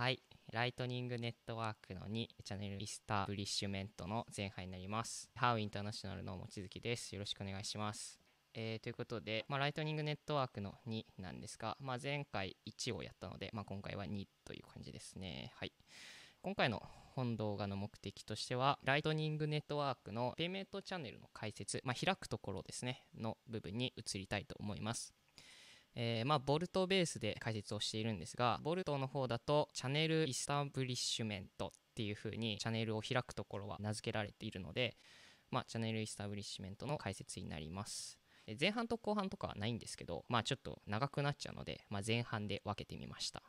はい。ライトニングネットワークの2、チャンネルイスタブリッシュメントの前半になります。ハウインターナショナルの望月です。よろしくお願いします。えー、ということで、まあ、ライトニングネットワークの2なんですが、まあ、前回1をやったので、まあ、今回は2という感じですね。はい。今回の本動画の目的としては、ライトニングネットワークのペイメントチャンネルの解説、まあ、開くところですね、の部分に移りたいと思います。えー、まあ、ボルトベースで解説をしているんですが、ボルトの方だと、チャンネルイスタブリッシュメントっていう風に、チャンネルを開くところは名付けられているので、まあ、チャンネルイスタブリッシュメントの解説になります。前半と後半とかはないんですけど、まあ、ちょっと長くなっちゃうので、まあ、前半で分けてみました。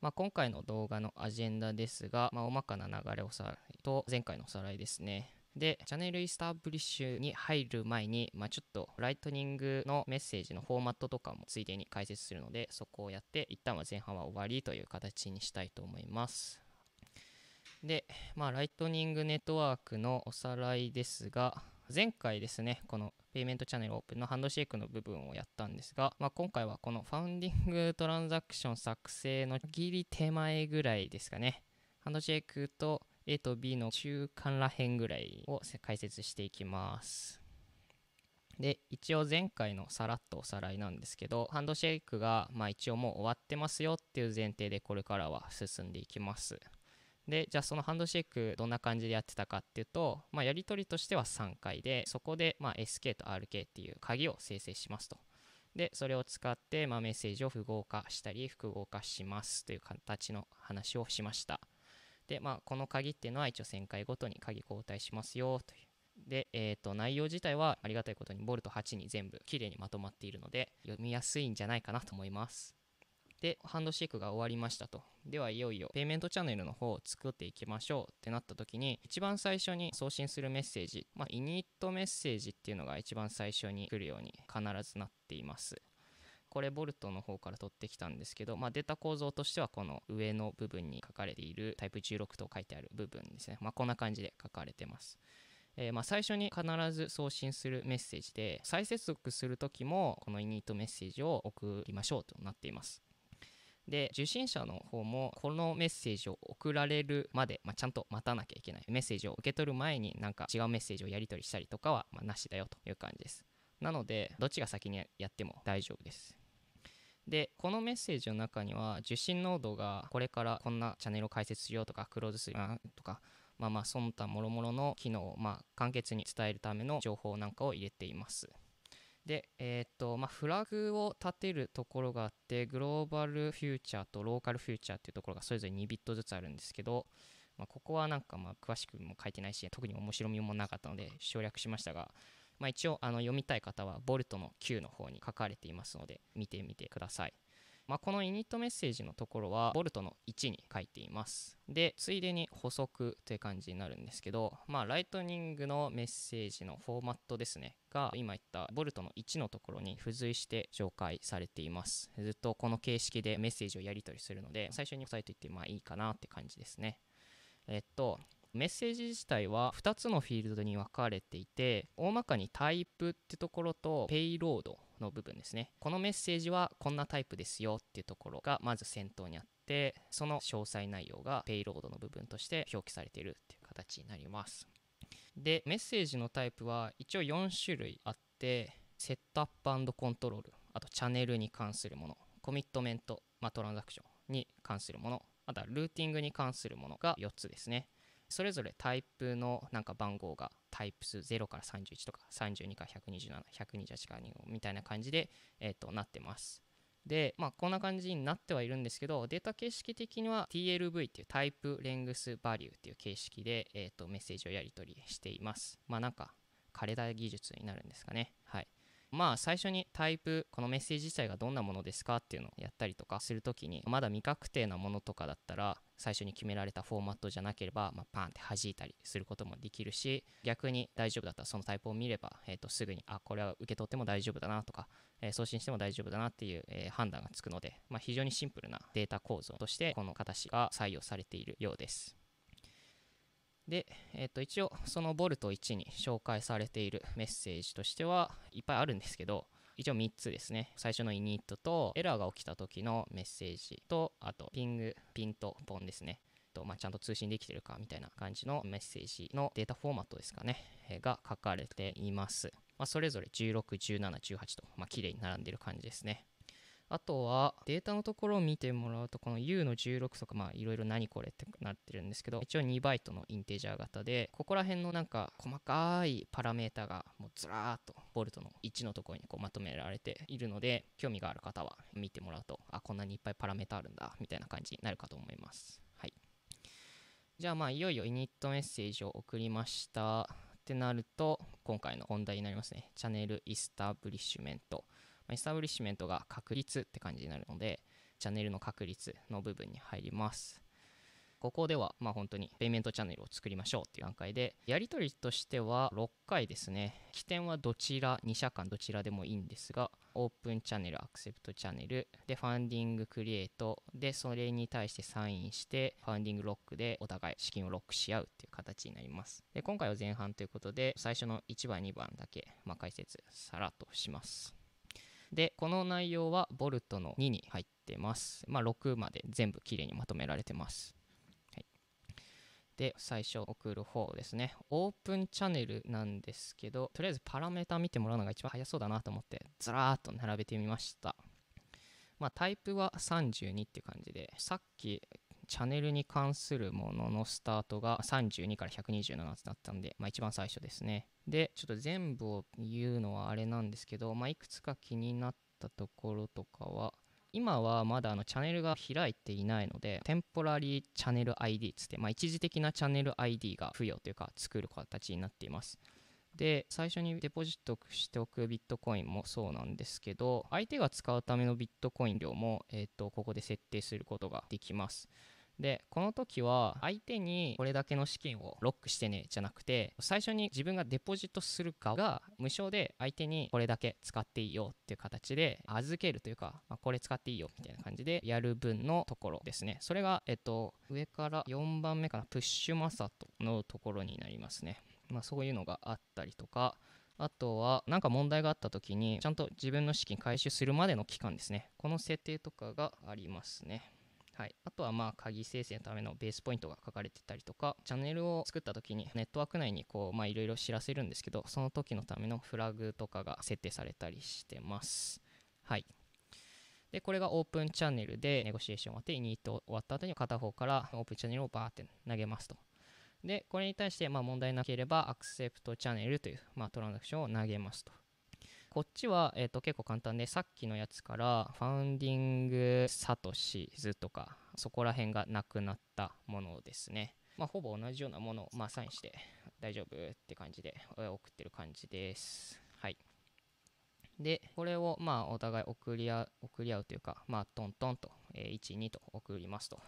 まあ、今回の動画のアジェンダですが、まあ、大まかな流れをさらいと、前回のおさらいですね。で、チャンネルイスタブリッシュに入る前に、まあ、ちょっとライトニングのメッセージのフォーマットとかもついでに解説するので、そこをやって、一旦は前半は終わりという形にしたいと思います。で、まあ、ライトニングネットワークのおさらいですが、前回ですね、このペイメントチャンネルオープンのハンドシェイクの部分をやったんですが、まあ、今回はこのファウンディングトランザクション作成のギリ手前ぐらいですかね。ハンドシェイクと A と B の中間ら辺ぐらいを解説していきます。で一応前回のさらっとおさらいなんですけどハンドシェイクがまあ一応もう終わってますよっていう前提でこれからは進んでいきます。でじゃあそのハンドシェイクどんな感じでやってたかっていうと、まあ、やり取りとしては3回でそこでま SK と RK っていう鍵を生成しますと。でそれを使ってまメッセージを符号化したり複合化しますという形の話をしました。で、まあ、この鍵っていうのは一応1000回ごとに鍵交代しますよという。で、えっ、ー、と、内容自体はありがたいことにボルト8に全部きれいにまとまっているので、読みやすいんじゃないかなと思います。で、ハンドシェイクが終わりましたと。ではいよいよペイメントチャンネルの方を作っていきましょうってなった時に一番最初に送信するメッセージ、まあ、イニットメッセージっていうのが一番最初に来るように必ずなっています。これボルトの方から取ってきたんですけど、まあ、データ構造としてはこの上の部分に書かれているタイプ16と書いてある部分ですね、まあ、こんな感じで書かれてます。えー、ま最初に必ず送信するメッセージで再接続する時もこのイニットメッセージを送りましょうとなっています。で受信者の方もこのメッセージを送られるまで、まあ、ちゃんと待たなきゃいけないメッセージを受け取る前になんか違うメッセージをやり取りしたりとかは、まなしだよという感じですなのでどっちが先にやっても大丈夫ですでこのメッセージの中には受信濃度がこれからこんなチャンネルを開設しようとかクローズするとかまあまあその他もろもろの機能をまあ簡潔に伝えるための情報なんかを入れていますで、えー、っとまあ、フラグを立てるところがあってグローバルフューチャーとローカルフューチャーっていうところがそれぞれ2ビットずつあるんですけど、まあ、ここはなんかまあ詳しくも書いてないし特に面白みもなかったので省略しましたがまあ、一応あの読みたい方はボルトの Q の方に書かれていますので見てみてください。まあ、このイニットメッセージのところはボルトの1に書いています。で、ついでに補足という感じになるんですけど、まあ、ライトニングのメッセージのフォーマットですね、が今言ったボルトの1のところに付随して紹介されています。ずっとこの形式でメッセージをやり取りするので、最初に押さえておいてまあいいかなって感じですね。えっと、メッセージ自体は2つのフィールドに分かれていて大まかにタイプってところとペイロードの部分ですねこのメッセージはこんなタイプですよっていうところがまず先頭にあってその詳細内容がペイロードの部分として表記されているっていう形になりますでメッセージのタイプは一応4種類あってセットアップコントロールあとチャンネルに関するものコミットメント、まあ、トランザクションに関するものあとはルーティングに関するものが4つですねそれぞれタイプのなんか番号がタイプ数0から31とか32から127128から25みたいな感じで、えー、となってます。で、まあ、こんな感じになってはいるんですけど、データ形式的には TLV っていうタイプレングスバリューっていう形式で、えー、とメッセージをやり取りしています。まあ、なんか、枯れた技術になるんですかね。はい。まあ最初にタイプこのメッセージ自体がどんなものですかっていうのをやったりとかする時にまだ未確定なものとかだったら最初に決められたフォーマットじゃなければ、まあ、パンって弾いたりすることもできるし逆に大丈夫だったらそのタイプを見れば、えー、とすぐにあこれは受け取っても大丈夫だなとか、えー、送信しても大丈夫だなっていう、えー、判断がつくので、まあ、非常にシンプルなデータ構造としてこの形が採用されているようです。で、えっ、ー、と、一応、そのボルト1に紹介されているメッセージとしては、いっぱいあるんですけど、一応3つですね。最初のイニットと、エラーが起きた時のメッセージと、あと、ピング、ピント、ポンですね。と、まあ、ちゃんと通信できてるかみたいな感じのメッセージのデータフォーマットですかね、えー、が書かれています。まあ、それぞれ16、17、18と、まあ、綺麗に並んでる感じですね。あとはデータのところを見てもらうとこの U の16とかまあいろいろ何これってなってるんですけど一応2バイトのインテジャー型でここら辺のなんか細かいパラメータがもうずらーっとボルトの1のところにこうまとめられているので興味がある方は見てもらうとあこんなにいっぱいパラメータあるんだみたいな感じになるかと思いますはいじゃあまあいよいよイニットメッセージを送りましたってなると今回の本題になりますねチャンネルイスタブリッシュメントエスタブリッシュメントが確率って感じになるので、チャンネルの確率の部分に入ります。ここでは、まあ本当にペイメントチャンネルを作りましょうっていう段階で、やり取りとしては6回ですね。起点はどちら、2社間どちらでもいいんですが、オープンチャンネル、アクセプトチャンネル、で、ファンディングクリエイト、で、それに対してサインして、ファンディングロックでお互い資金をロックし合うっていう形になります。で、今回は前半ということで、最初の1番、2番だけ、まあ解説、さらっとします。で、この内容はボルトの2に入ってます。まあ、6まで全部きれいにまとめられてます。はい、で、最初送る方ですね。オープンチャンネルなんですけど、とりあえずパラメータ見てもらうのが一番早そうだなと思って、ずらーっと並べてみました。まあ、タイプは32って感じで、さっきチャンネルに関するもののスタートが32から127つだったんで、まあ、一番最初ですね。で、ちょっと全部を言うのはあれなんですけど、まあ、いくつか気になったところとかは、今はまだあのチャンネルが開いていないので、テンポラリーチャンネル ID つって、まあ、一時的なチャンネル ID が付与というか作る形になっています。で、最初にデポジットしておくビットコインもそうなんですけど、相手が使うためのビットコイン量も、えっ、ー、と、ここで設定することができます。でこの時は相手にこれだけの資金をロックしてねじゃなくて最初に自分がデポジットするかが無償で相手にこれだけ使っていいよっていう形で預けるというか、まあ、これ使っていいよみたいな感じでやる分のところですねそれがえっと上から4番目かなプッシュマサトのところになりますねまあそういうのがあったりとかあとは、なんか問題があった時に、ちゃんと自分の資金回収するまでの期間ですね。この設定とかがありますね。はい、あとはまあ鍵生成のためのベースポイントが書かれてたりとかチャンネルを作った時にネットワーク内にこういろいろ知らせるんですけどその時のためのフラグとかが設定されたりしてます。はいでこれがオープンチャンネルでネゴシエーション終わってイニート終わった後に片方からオープンチャンネルをバーって投げますと。でこれに対してま問題なければアクセプトチャンネルというまトランザクションを投げますと。こっちは、えー、と結構簡単でさっきのやつからファウンディングサトシズとかそこら辺がなくなったものですね。まあ、ほぼ同じようなものを、まあ、サインして大丈夫って感じで送ってる感じです。はい。で、これをまあお互い送り合うというか、まあ、トントンと、えー、1、2と送りますと。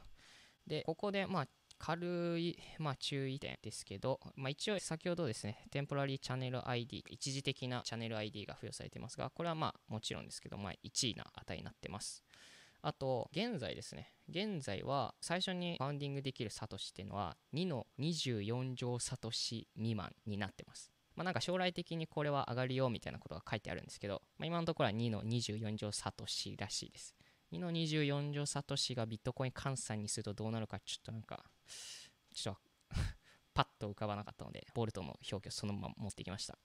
で、ここでまあ軽い、まあ、注意点ですけど、まあ、一応先ほどですね、テンポラリーチャンネル ID、一時的なチャンネル ID が付与されてますが、これはまあもちろんですけど、まあ、1位な値になってます。あと、現在ですね。現在は、最初にファウンディングできるサトシっていうのは、2の24乗サトシ未満になってます。まあ、なんか将来的にこれは上がるよみたいなことが書いてあるんですけど、まあ、今のところは2の24乗サトシらしいです。2の24乗サトシがビットコイン換算にするとどうなるかちょっとなんかちょっと パッと浮かばなかったのでボルトの表記をそのまま持ってきました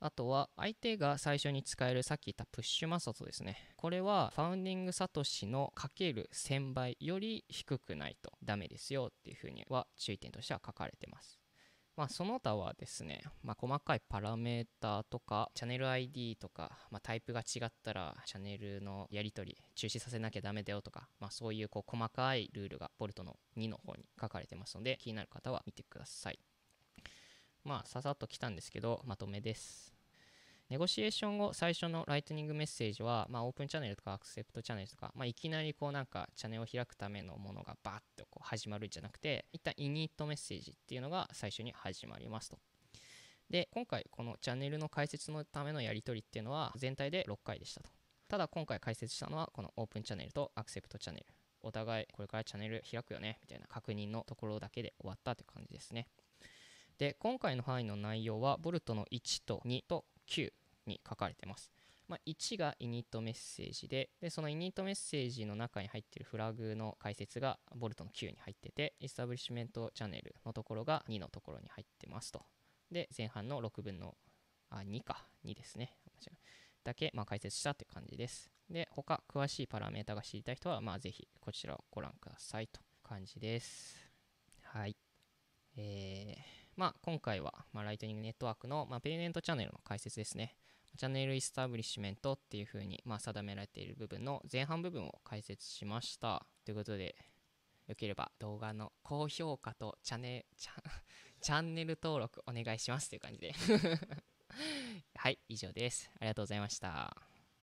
あとは相手が最初に使えるさっき言ったプッシュマソトですねこれはファウンディングサトシのかける1000倍より低くないとダメですよっていうふうには注意点としては書かれてますまあ、その他はですね、まあ、細かいパラメータとかチャンネル ID とか、まあ、タイプが違ったらチャンネルのやり取り中止させなきゃダメだよとか、まあ、そういうこう細かいルールがボルトの2の方に書かれてますので気になる方は見てくださいまあささっと来たんですけどまとめですネゴシエーション後、最初のライトニングメッセージは、まあ、オープンチャンネルとかアクセプトチャンネルとか、まあ、いきなりこうなんかチャンネルを開くためのものがバーッとこう始まるんじゃなくて、一旦イニットメッセージっていうのが最初に始まりますと。で、今回このチャンネルの解説のためのやり取りっていうのは全体で6回でしたと。ただ今回解説したのはこのオープンチャンネルとアクセプトチャンネル。お互いこれからチャンネル開くよねみたいな確認のところだけで終わったって感じですね。で、今回の範囲の内容は、ボルトの1と2と9に書かれてます。まあ、1がイニットメッセージでで、そのイニットメッセージの中に入っているフラグの解説がボルトの9に入ってて、エスタブリッシュメントチャンネルのところが2のところに入ってますと。で、前半の6分のあ2か、2ですね。だけ、まあ、解説したという感じです。で、他、詳しいパラメータが知りたい人は、まあ、ぜひこちらをご覧くださいと感じです。はい。えーまあ、今回は、まあ、ライトニングネットワークの、まあ、ペイメントチャンネルの解説ですね。チャンネルイスタブリッシュメントっていうふうに、まあ、定められている部分の前半部分を解説しました。ということで、よければ動画の高評価とチャ チャンネル登録お願いしますという感じで はい、以上です。ありがとうございました。